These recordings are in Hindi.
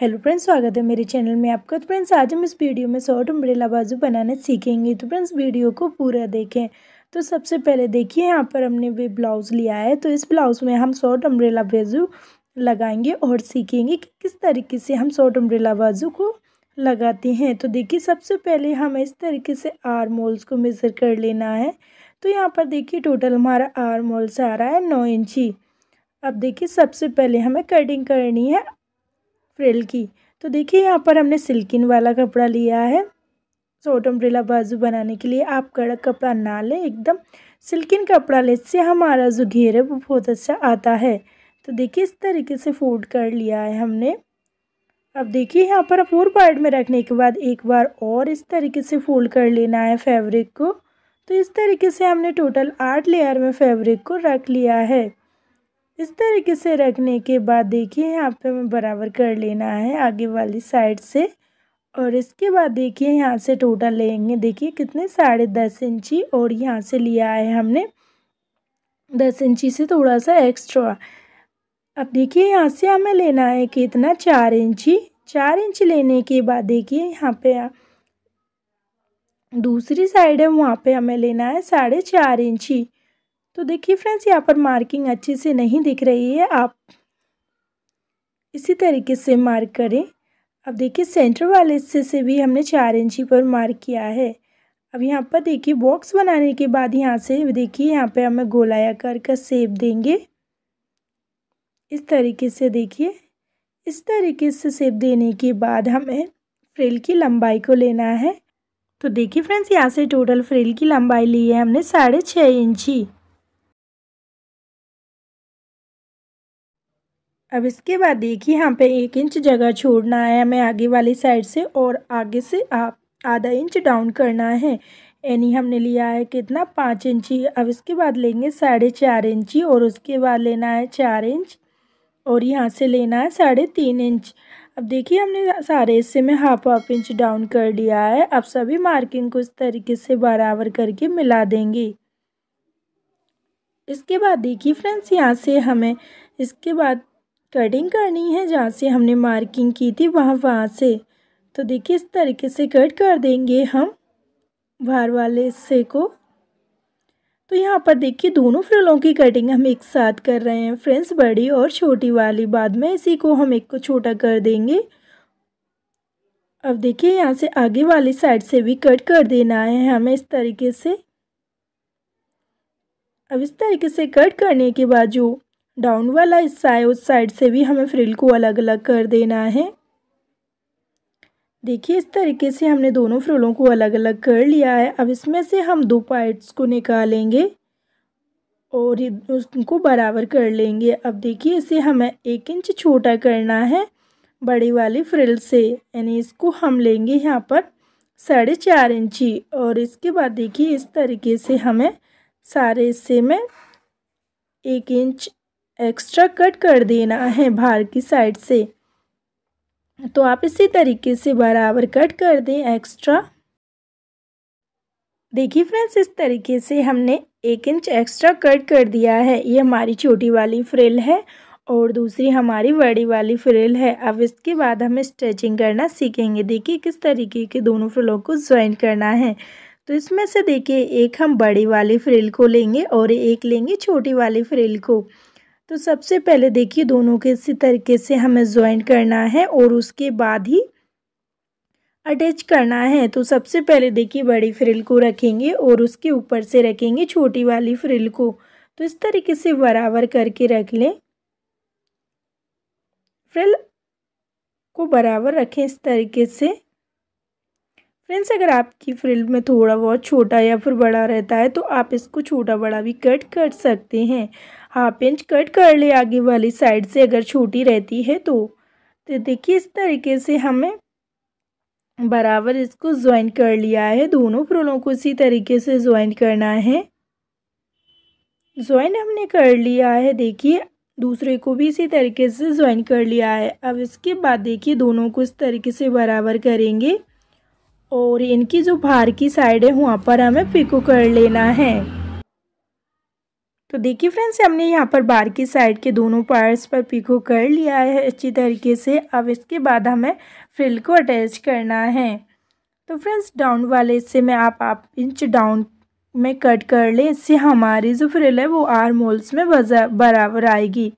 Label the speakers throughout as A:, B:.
A: हेलो फ्रेंड्स स्वागत है मेरे चैनल में आपका तो फ्रेंड्स आज हम इस वीडियो में शॉर्ट अम्ब्रेला बाजू बनाना सीखेंगे तो फ्रेंड्स वीडियो को पूरा देखें तो सबसे पहले देखिए यहाँ पर हमने वे ब्लाउज़ लिया है तो इस ब्लाउज़ में हम शॉर्ट अम्ब्रेला बाजू लगाएंगे और सीखेंगे कि किस तरीके से हम शॉर्ट अम्ब्रेला बाजू को लगाते हैं तो देखिए सबसे पहले हमें इस तरीके से आर मोल्स को मेज़र कर लेना है तो यहाँ पर देखिए टोटल हमारा आर मोल्स आ रहा है नौ इंची अब देखिए सबसे पहले हमें कटिंग करनी है फ्रिल की तो देखिए यहाँ पर हमने सिल्किन वाला कपड़ा लिया है शॉर्ट अम्ब्रेला बाजू बनाने के लिए आप कड़क कपड़ा ना लें एकदम सिल्किन कपड़ा ले इससे हमारा जो घेर है वो बहुत अच्छा आता है तो देखिए इस तरीके से फोल्ड कर लिया है हमने अब देखिए यहाँ पर फोर पार्ट में रखने के बाद एक बार और इस तरीके से फोल्ड कर लेना है फैब्रिक को तो इस तरीके से हमने टोटल आठ लेयर में फैब्रिक को रख लिया है इस तरीके से रखने के बाद देखिए यहाँ पे हमें बराबर कर लेना है आगे वाली साइड से और इसके बाद देखिए यहाँ से टोटल लेंगे देखिए कितने साढ़े दस इंची और यहाँ से लिया है हमने दस इंची से थोड़ा सा एक्स्ट्रा अब देखिए यहाँ से हमें लेना है कितना चार इंची चार इंच लेने के बाद देखिए यहाँ पे दूसरी साइड है वहाँ पे हमें लेना है साढ़े चार इंची तो देखिए फ्रेंड्स यहाँ पर मार्किंग अच्छे से नहीं दिख रही है आप इसी तरीके से मार्क करें अब देखिए सेंटर वाले हिस्से से भी हमने चार इंची पर मार्क किया है अब यहाँ पर देखिए बॉक्स बनाने के बाद यहाँ से देखिए यहाँ पे हमें कर का सेप देंगे इस तरीके से देखिए इस तरीके से सेप देने के बाद हमें फ्रिल की लंबाई को लेना है तो देखिए फ्रेंड्स यहाँ से टोटल फ्रिल की लंबाई ली है हमने साढ़े छः इंची अब इसके बाद देखिए यहाँ पे एक इंच जगह छोड़ना है हमें आगे वाली साइड से और आगे से आप आधा इंच डाउन करना है यानी हमने लिया है कितना पाँच इंची अब इसके बाद लेंगे साढ़े चार इंची और उसके बाद लेना है चार इंच और यहाँ से लेना है साढ़े तीन इंच अब देखिए हमने सारे हिस्से में हाफ हाफ इंच डाउन कर लिया है अब सभी मार्किंग को इस तरीके से बराबर करके मिला देंगे इसके बाद देखिए फ्रेंड्स यहाँ से हमें इसके बाद कटिंग करनी है जहाँ से हमने मार्किंग की थी वहाँ वहाँ से तो देखिए इस तरीके से कट कर देंगे हम बाहर वाले हिस्से को तो यहाँ पर देखिए दोनों फ्रिलों की कटिंग हम एक साथ कर रहे हैं फ्रेंड्स बड़ी और छोटी वाली बाद में इसी को हम एक को छोटा कर देंगे अब देखिए यहाँ से आगे वाली साइड से भी कट कर देना है हमें इस तरीके से अब इस तरीके से कट करने के बाद जो डाउन वाला हिस्सा है उस साइड से भी हमें फ्रिल को अलग अलग कर देना है देखिए इस तरीके से हमने दोनों फ्रिलों को अलग अलग कर लिया है अब इसमें से हम दो पार्ट्स को निकालेंगे और उसको बराबर कर लेंगे अब देखिए इसे हमें एक इंच छोटा करना है बड़ी वाली फ्रिल से यानी इसको हम लेंगे यहाँ पर साढ़े चार इंची और इसके बाद देखिए इस तरीके से हमें सारे हिस्से में एक इंच एक्स्ट्रा कट कर देना है बाहर की साइड से तो आप इसी तरीके से बराबर कट कर दें एक्स्ट्रा देखिए फ्रेंड्स इस तरीके से हमने एक इंच एक्स्ट्रा कट कर दिया है ये हमारी छोटी वाली फ्रिल है और दूसरी हमारी बड़ी वाली फ्रिल है अब इसके बाद हमें स्ट्रेचिंग करना सीखेंगे देखिए किस तरीके के दोनों फ्रिलों को ज्वाइन करना है तो इसमें से देखिए एक हम बड़ी वाली फ्रिल को लेंगे और एक लेंगे छोटी वाली फ्रिल को तो सबसे पहले देखिए दोनों के इसी तरीके से हमें ज्वाइन करना है और उसके बाद ही अटैच करना है तो सबसे पहले देखिए बड़ी फ्रिल को रखेंगे और उसके ऊपर से रखेंगे छोटी वाली फ्रिल को तो इस तरीके से बराबर करके रख लें फ्रिल को बराबर रखें इस तरीके से फ्रेंड्स अगर आपकी फ्रिल में थोड़ा बहुत छोटा या फिर बड़ा रहता है तो आप इसको छोटा बड़ा भी कट कर सकते हैं हाफ इंच कट कर ले आगे वाली साइड से अगर छोटी रहती है तो तो देखिए इस तरीके से हमें बराबर इसको ज्वाइन कर लिया है दोनों फ्रोलों को इसी तरीके से ज्वाइन करना है ज्वाइन हमने कर लिया है देखिए दूसरे को भी इसी तरीके से ज्वाइन कर लिया है अब इसके बाद देखिए दोनों को इस तरीके से बराबर करेंगे और इनकी जो बाहर की साइड है वहाँ पर हमें पिको कर लेना है तो देखिए फ्रेंड्स हमने यहाँ पर बाहर की साइड के दोनों पार्ट्स पर पिको कर लिया है अच्छी तरीके से अब इसके बाद हमें फ्रिल को अटैच करना है तो फ्रेंड्स डाउन वाले से मैं आप आप इंच डाउन में कट कर लें इससे हमारी जो फ्रिल है वो आर मोल्स में बराबर आएगी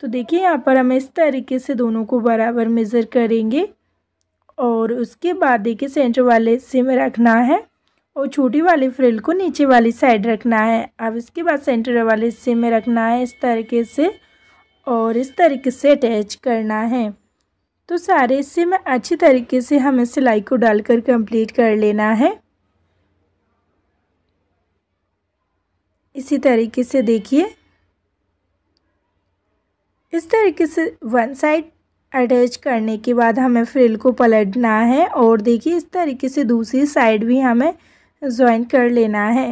A: तो देखिए यहाँ पर हम इस तरीके से दोनों को बराबर मेज़र करेंगे और उसके बाद देखिए सेंटर वाले हिस्से में रखना है और छोटी वाली फ्रिल को नीचे वाली साइड रखना है अब इसके बाद सेंटर वाले हिस्से में रखना है इस तरीके से और इस तरीके से अटैच करना है तो सारे हिस्से में अच्छी तरीके से हमें सिलाई को डालकर कंप्लीट कर लेना है इसी तरीके से देखिए इस तरीके से वन साइड अटैच करने के बाद हमें फ्रिल को पलटना है और देखिए इस तरीके से दूसरी साइड भी हमें ज्वाइन कर लेना है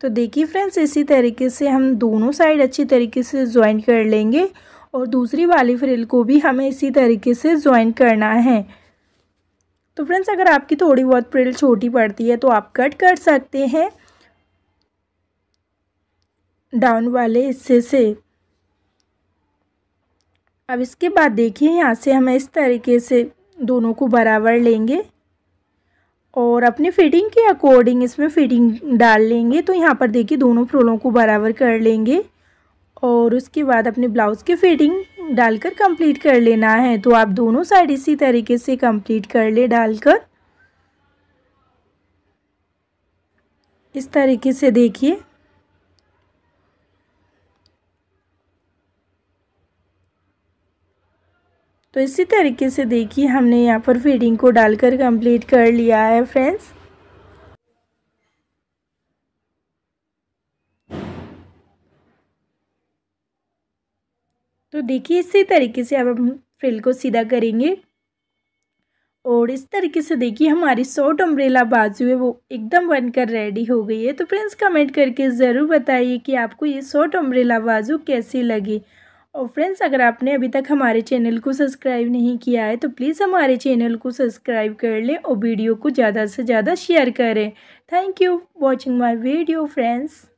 A: तो देखिए फ्रेंड्स इसी तरीके से हम दोनों साइड अच्छी तरीके से ज्वाइन कर लेंगे और दूसरी वाली फ्रिल को भी हमें इसी तरीके से ज्वाइन करना है तो फ्रेंड्स अगर आपकी थोड़ी बहुत फ्रिल छोटी पड़ती है तो आप कट कर सकते हैं डाउन वाले हिस्से से अब इसके बाद देखिए यहाँ से हमें इस तरीके से दोनों को बराबर लेंगे और अपनी फिटिंग के अकॉर्डिंग इसमें फिटिंग डाल लेंगे तो यहाँ पर देखिए दोनों फ्रोलों को बराबर कर लेंगे और उसके बाद अपने ब्लाउज़ की फिटिंग डालकर कंप्लीट कर लेना है तो आप दोनों साइड इसी तरीके से कंप्लीट कर ले डालकर इस तरीके से देखिए तो इसी तरीके से देखिए हमने यहाँ पर फीडिंग को डालकर कंप्लीट कर लिया है फ्रेंड्स तो देखिए इसी तरीके से अब हम फ्रिल को सीधा करेंगे और इस तरीके से देखिए हमारी शॉर्ट अम्ब्रेला बाजू है वो एकदम बनकर रेडी हो गई है तो फ्रेंड्स कमेंट करके ज़रूर बताइए कि आपको ये शॉर्ट अम्ब्रेला बाजू कैसी लगी और फ्रेंड्स अगर आपने अभी तक हमारे चैनल को सब्सक्राइब नहीं किया है तो प्लीज़ हमारे चैनल को सब्सक्राइब कर लें और वीडियो को ज़्यादा से ज़्यादा शेयर करें thank you watching my video friends